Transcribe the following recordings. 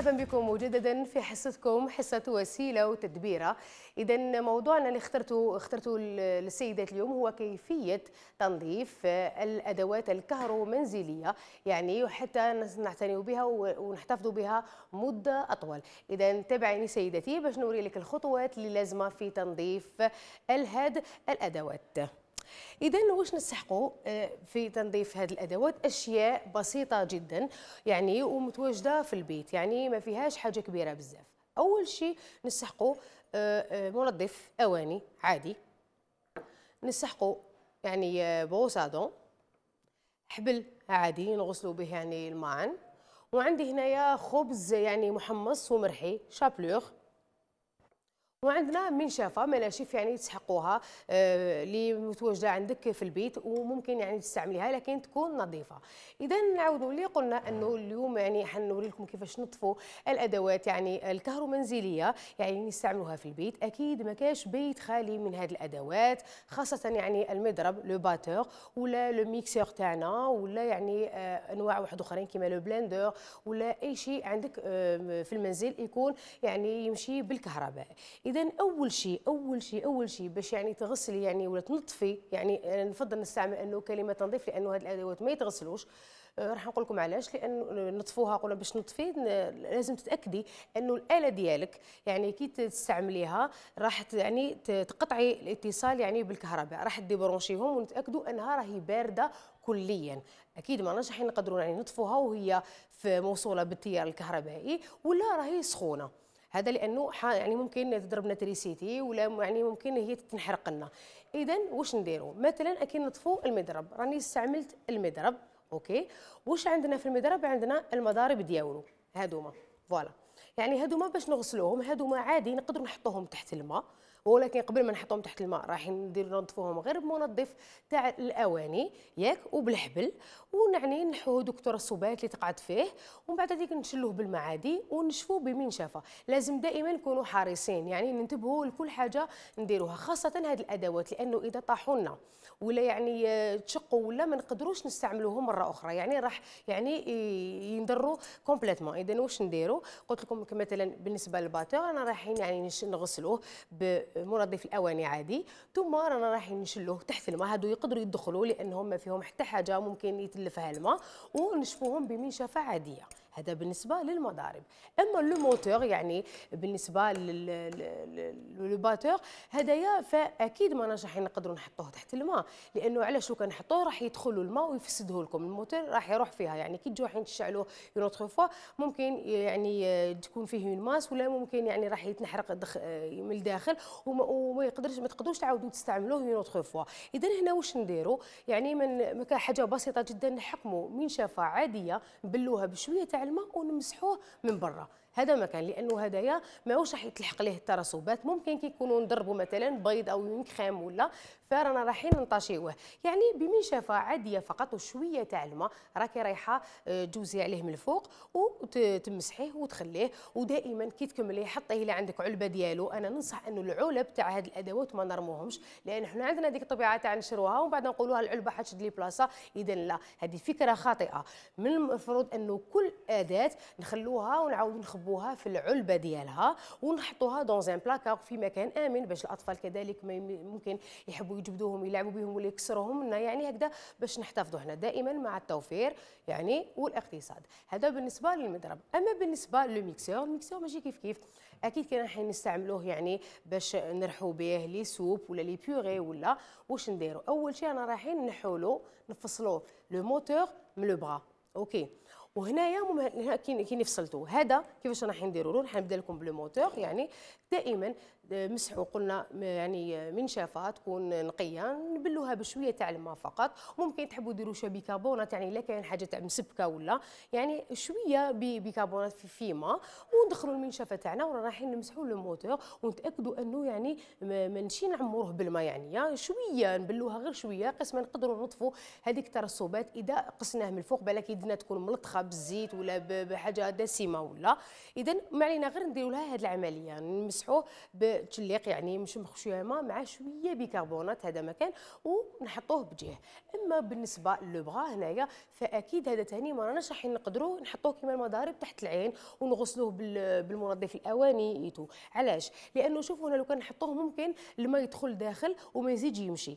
مرحبا بكم مجددا في حصتكم حصة وسيلة وتدبيرة إذا موضوعنا اللي اخترته اخترته للسيدات اليوم هو كيفية تنظيف الأدوات الكهرومنزلية يعني وحتى نعتني بها ونحتفظ بها مدة أطول إذا تابعيني سيدتي باش نوري لك الخطوات اللي لازمة في تنظيف هذه الأدوات اذا واش نسحقوا آه، في تنظيف هذه الادوات اشياء بسيطه جدا يعني ومتواجده في البيت يعني ما فيهاش حاجه كبيره بزاف اول شيء نسحقوا آه، آه، منظف اواني عادي نسحقوا يعني بوسادون حبل عادي نغسلوا به يعني الماعن وعندي هنايا خبز يعني محمص ومرحي شابلوغ وعندنا منشفه مناشف يعني تسحقوها آه، اللي متواجدة عندك في البيت وممكن يعني تستعمليها لكن تكون نظيفة إذا نعاودوا اللي قلنا أنه اليوم يعني حنوري لكم كيفاش نطفوا الأدوات يعني الكهرومنزلية يعني نستعملوها في البيت أكيد ما كاش بيت خالي من هذه الأدوات خاصة يعني المضرب لو باتور ولا لو ميكسور تاعنا ولا يعني آه، أنواع واحد أخرين كيما لو بلندر ولا أي شيء عندك آه، في المنزل يكون يعني يمشي بالكهرباء اذا اول شيء اول شيء اول شيء باش يعني تغسلي يعني ولا تنظفي يعني نفضل نستعمل انه كلمه تنظيف لانه هذه الادوات ما يتغسلوش آه، راح نقول لكم علاش لان نطفوها قلنا باش نطفي لازم تتاكدي انه الاله ديالك يعني كي تستعمليها راح يعني تقطعي الاتصال يعني بالكهرباء راح ديبرونشيهم ونتاكدوا انها راهي بارده كليا اكيد ما راحين نقدروا يعني نطفوها وهي في موصوله بالتيار الكهربائي ولا راهي سخونه هذا لانه يعني ممكن تضربنا تريسيتي ولا يعني ممكن هي تنحرق لنا اذا واش نديروا مثلا كي نطفو المضرب راني استعملت المضرب اوكي واش عندنا في المضرب عندنا المضارب ديالو هادوما فوالا يعني هادوما باش نغسلوهم هادوما عادي نقدروا نحطوهم تحت الماء ولكن قبل ما نحطهم تحت الماء راح ندير ننظفوهم غير بمنظف تاع الاواني ياك وبالحبل ونعني نحو دوك الترسبات اللي تقعد فيه ومن بعد هذيك نشلوه بالمعادي ونشفوه بمنشفه لازم دائما نكونوا حريصين يعني ننتبهوا لكل حاجه نديروها خاصه هذه الادوات لانه اذا طاحوا لنا ولا يعني تشقوا ولا ما نقدروش نستعملوهم مره اخرى يعني راح يعني يندروا كومبليتمون اذا واش نديروا قلت لكم مثلا بالنسبه للباتور انا رايحين يعني نغسلوه ب منظف الاواني عادي ثم رانا رايحين نشلوه تحت الماء هادو يقدروا يدخلوا لانهم ما فيهم حتى حاجه ممكن يتلفها الماء ونشفوهم بمنشفه عاديه هذا بالنسبه للمضارب اما لو موتور يعني بالنسبه للباتور هذايا فاكيد ما راحين نقدروا نحطوه تحت الماء لانه علاش شو كنحطوه راح يدخلوا الماء ويفسده لكم الموتور راح يروح فيها يعني كي تجوا حين تشعلوه اون فوا ممكن يعني تكون فيه اون ماس ولا ممكن يعني راح يتنحرق من الداخل وما, وما يقدرش ما تقدروش تعاودوا تستعملوه اون اوتر فوا اذا هنا واش نديروا يعني من حاجه بسيطه جدا نحكموا من شافه عاديه نبلوها بشويه تاع الماء ونمسحوه من برا هذا ما كان لانه هدايا ماهوش راح يتلحق ليه الترسبات ممكن كيكونوا نضربوا مثلا بيض او كريم ولا فرانا رايحين نطاشيوه يعني بمنشفه عاديه فقط وشويه تاع الماء راكي رايحه آه، تجوزي عليه من الفوق وتمسحيه وتخليه ودائما كي تكملي حطيه الى عندك علبه ديالو انا ننصح انه العلب تاع هاد الادوات ما نرموهمش لان حنا عندنا ديك الطبيعه تاع نشروها ومن بعد نقولوها العلبه حتشد لي بلاصه اذا لا هذه فكره خاطئه من المفروض انه كل اداه نخلوها ونعاودوا نصبوها في العلبه ديالها ونحطوها دون زان بلاكار في مكان امن باش الاطفال كذلك ممكن يحبوا يجبدوهم يلعبوا بهم ولا يكسروهم لنا يعني هكذا باش نحتفظوا هنا دائما مع التوفير يعني والاقتصاد هذا بالنسبه للمضرب اما بالنسبه للميكسور الميكسور ماشي كيف كيف اكيد كنا حين نستعملوه يعني باش نرحوا به لي سوب ولا لي بيوغي ولا واش نديروا اول شيء انا رايحين نحولو نفصلو لو موتور من لو اوكي وهنايا هنا كي نفصلتو هذا كيفاش راح نديرو راح نبدا لكم بلو يعني دائما آه، مسحوا قلنا آه، يعني آه، منشافه تكون نقيه نبلوها بشويه تاع الماء فقط ممكن تحبوا ديروا شويه بيكربونات يعني الا كاين حاجه تاع مسبكه ولا يعني شويه بيكربونات في, في ماء وندخلوا المنشافه تاعنا ورانا رايحين نمسحوا لو موتور ونتاكدوا انه يعني ما نمشي نعمروه بالماء يعني, يعني شويه نبلوها غير شويه قسما نقدروا نطفوا هذيك الترسبات اذا قسناه من الفوق بالك يدنا تكون ملطخه بالزيت ولا بحاجه دسمه ولا اذا ما علينا غير نديروا لها هذه العمليه نمسحوه بتشليق يعني مش ما مع شويه بيكربونات هذا مكان ونحطوه بجهه اما بالنسبه للبغا هنايا فاكيد هذا ثاني ما راناش راح نقدروا نحطوه كما المضارب تحت العين ونغسلوه بالمنظف الاواني ايتو علاش لانه شوفوا هنا لو كان نحطوه ممكن الماء يدخل داخل وما يزيد يمشي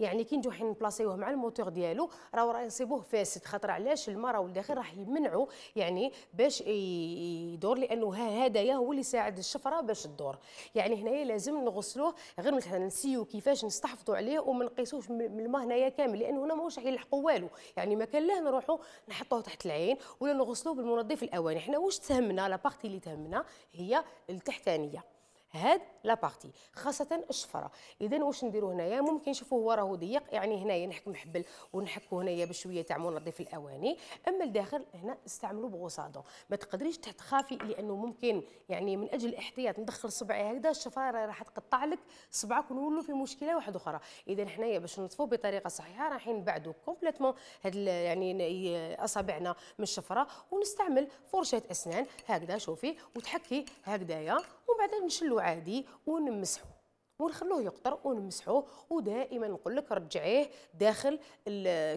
يعني كي نجيو حين نبلاصيوه مع الموتور ديالو راهو راه يصيبوه فاسد خاطر علاش الماء راهو الداخل راح يمنعو يعني باش يدور لانه هدايا هو اللي يساعد الشفره باش تدور يعني هنايا لازم نغسلوه غير مثلا نسيو كيفاش نستحفظوا عليه وما نقيسوش من الماء هنايا كامل لانه هنا ماهوش راح يلحقوا والو يعني ما كان له نروحوا نحطوه تحت العين ولا نغسلوه بالمنظف الاواني حنا واش تهمنا لا بارتي اللي تهمنا هي التحتانيه هاد لا بارتي خاصه الشفره اذا واش نديروا هنايا ممكن نشوفو هو راهو ضيق يعني هنايا نحكم محبل ونحكوا هنايا بشويه تاع منظف الاواني اما الداخل هنا استعملوا بغوصادون ما تقدريش تخافي لانه ممكن يعني من اجل الاحتياط ندخل صبعي هكذا الشفره راح تقطع لك صبعك ونولوا في مشكله واحده اخرى اذا حنايا باش نطفو بطريقه صحيحه رايحين نبعدوا كومبليتمون هاد يعني اصابعنا من الشفره ونستعمل فرشه اسنان هكذا شوفي وتحكي هكذايا ومن بعد نشلوا عادي ونمسحه ونخلوه يقطر ونمسحوه ودائما نقول لك رجعيه داخل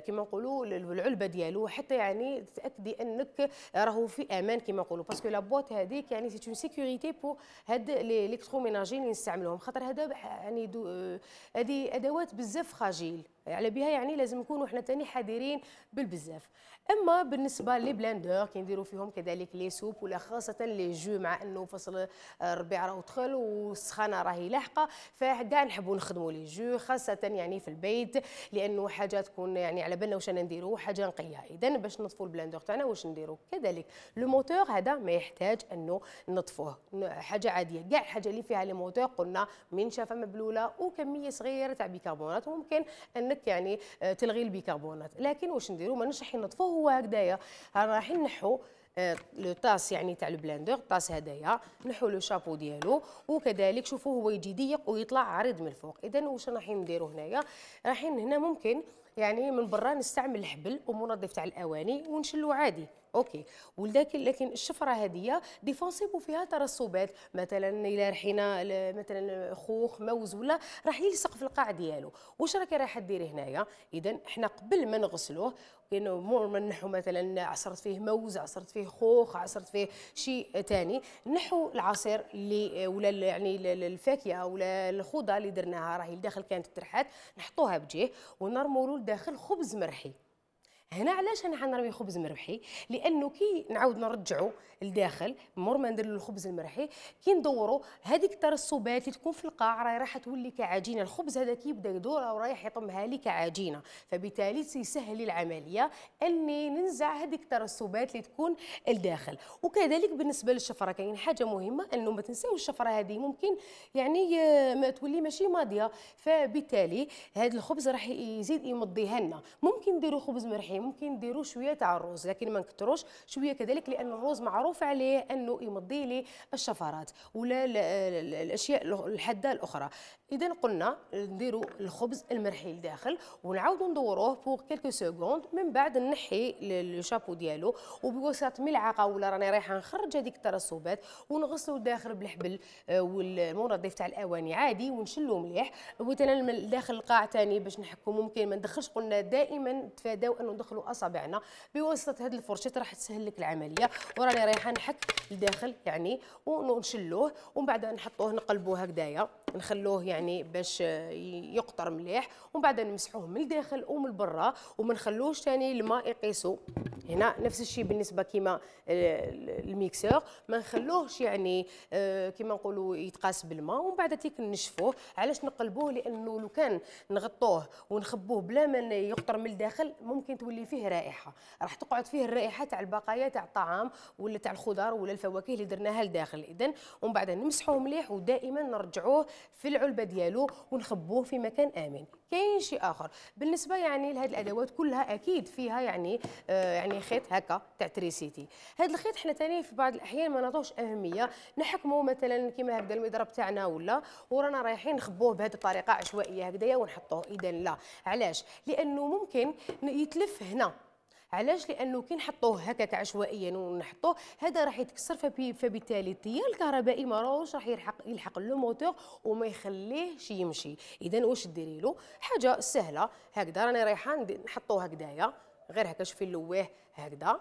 كما نقولوا العلبه ديالو حتى يعني تاكدي انك راهو في امان كما نقولوا باسكو لا بواط هذيك يعني سي اون سيكوريتي بو هاد ليكتروميناجي اللي نستعملوهم خاطر هذا يعني هذه ادوات بزاف فراجيل على بها يعني لازم نكونوا احنا تاني حذرين بالبزاف اما بالنسبه لي بلاندور كنديروا فيهم كذلك لي سوب ولا خاصه لي جو مع انه فصل الربيع آه، راه دخل والسخانه راهي لاحقه فكاع نحبوا نخدموا لي جو خاصه يعني في البيت لانه حاجه تكون يعني على بالنا واش انا نديروا حاجه نقيه اذا باش نطفوا البلاندور تاعنا واش نديروا كذلك لو موتور هذا ما يحتاج انه نطفوه حاجه عاديه كاع الحاجه اللي فيها لي موتور قلنا منشفه مبلوله وكميه صغيره تاع بيكربونات وممكن ان انك يعني آه، تلغي البيكربونات لكن واش نديرو ماناش نشحي نطفو هو هكذايا راح نحو آه، لو طاس يعني تاع البلاندور طاس هدايا نحو لو شابو ديالو وكذلك شوفوا هو يجي ضيق ويطلع عريض من الفوق اذا واش رايحين نديرو هنايا رايحين هنا ممكن يعني من برا نستعمل الحبل ومنظف تاع الاواني ونشلو عادي اوكي ولكن لكن الشفره هذه ديفونسيف وفيها ترسبات مثلا الا رحينا مثلا خوخ موز ولا راح يلصق في القاع ديالو واش راكي راح ديري هنايا اذا حنا قبل ما نغسلوه لانه مور ما نحو مثلا عصرت فيه موز عصرت فيه خوخ عصرت فيه شيء ثاني نحو العصير اللي ولا يعني الفاكهه ولا الخوضه اللي درناها راهي لداخل كانت الترحات نحطوها بجيه ونرمولو لداخل خبز مرحي هنا علاش انا حنرمي خبز مربحي لانه كي نعاود نرجعو لداخل مور ما ندير الخبز المرحي كي ندورو هذيك الترسبات اللي تكون في القاع راهي راح تولي كعجينه الخبز هذا كي يبدا يدور او رايح يطمها لي كعجينه فبالتالي سيسهل لي العمليه اني ننزع هذيك الترسبات اللي تكون لداخل وكذلك بالنسبه للشفره كاين حاجه مهمه انه ما تنساوش الشفره هذه ممكن يعني آه، ما تولي ماشي ماضيه فبالتالي هذا الخبز راح يزيد يمضيها لنا ممكن نديروا خبز مرحي ممكن نديروه شويه تاع الرز لكن ما نكتروش شويه كذلك لان الرز معروف عليه انه يمضي لي الشفرات ولا الاشياء الحاده الاخرى اذا قلنا نديروا الخبز المرحي لداخل ونعاودوا ندوروه بوغ كيلكو سكوند من بعد نحي الشابو ديالو وبوسط ملعقه ولا راني رايحه نخرج هذيك الترسبات ونغسلو الداخل بالحبل آه، والمنظف تاع الاواني عادي ونشلو مليح مثلا داخل القاع ثاني باش نحكم ممكن ما ندخلش قلنا دائما تفاداو انه ندخل ندخلوا اصابعنا بواسطه هذه الفرشيط راح تسهل لك العمليه وراني رايحه نحك لداخل يعني ونشلوه ومن بعد نحطوه نقلبوه هكذايا نخلوه يعني باش يقطر مليح ومن بعد نمسحوه من الداخل ومن برا وما نخلوش ثاني الماء يقيسو هنا نفس الشيء بالنسبه كيما الميكسور ما نخلوهش يعني آه، كيما نقولوا يتقاس بالماء ومن بعد تيك نشفوه علاش نقلبوه لانه لو كان نغطوه ونخبوه بلا ما يقطر من الداخل ممكن تولي فيه رائحه راح تقعد فيه الرائحه تاع البقايا تاع الطعام ولا تاع الخضار ولا الفواكه اللي درناها لداخل اذا ومن بعد نمسحوه مليح ودائما نرجعوه في العلبه ديالو ونخبوه في مكان امن كاين شيء اخر بالنسبه يعني لهذه الادوات كلها اكيد فيها يعني آه يعني خيط هكا تاع تريسيتي هذا الخيط حنا ثاني في بعض الاحيان ما نعطوش اهميه نحكموا مثلا كيما هكذا المضرب تاعنا ولا ورانا رايحين نخبوه بهذه الطريقه عشوائيه هكذايا ونحطوه اذا لا علاش لانه ممكن يتلف هنا علاش لانه كي نحطوه هكاك عشوائيا ونحطوه هذا راح يتكسر فبالتالي التيار الكهربائي ما راهوش راح يلحق يلحق لو موتور وما يخليهش يمشي اذا واش ديري له حاجه سهله هكذا راني رايحه نحطوه هكذايا غير هكا شوفي اللواه هكذا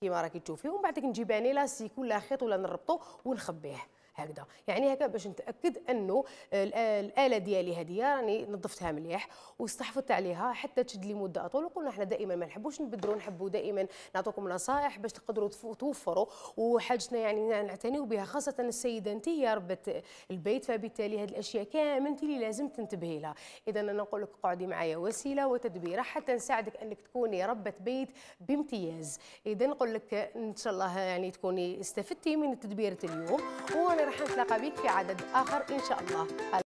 كيما راكي تشوفي ومن بعد نجيب اني لاسيك ولا خيط ولا نربطو ونخبيه هكذا يعني هكا باش نتاكد انه الاله ديالي هذه راني نظفتها مليح واستحفظت عليها حتى تشد لي مده اطول وقلنا حنا دائما ما نحبوش نبدلوا نحبوا دائما نعطوكم نصائح باش تقدروا توفروا وحاجتنا يعني نعتنيو بها خاصه السيده انت هي ربه البيت فبالتالي هذه الاشياء كامل انت اللي لازم تنتبهي لها اذا انا نقول لك قعدي معايا وسيله وتدبيره حتى نساعدك انك تكوني ربه بيت بامتياز اذا نقول لك ان شاء الله يعني تكوني استفدتي من تدبيره اليوم وانا رح نتلاقى بك في عدد آخر إن شاء الله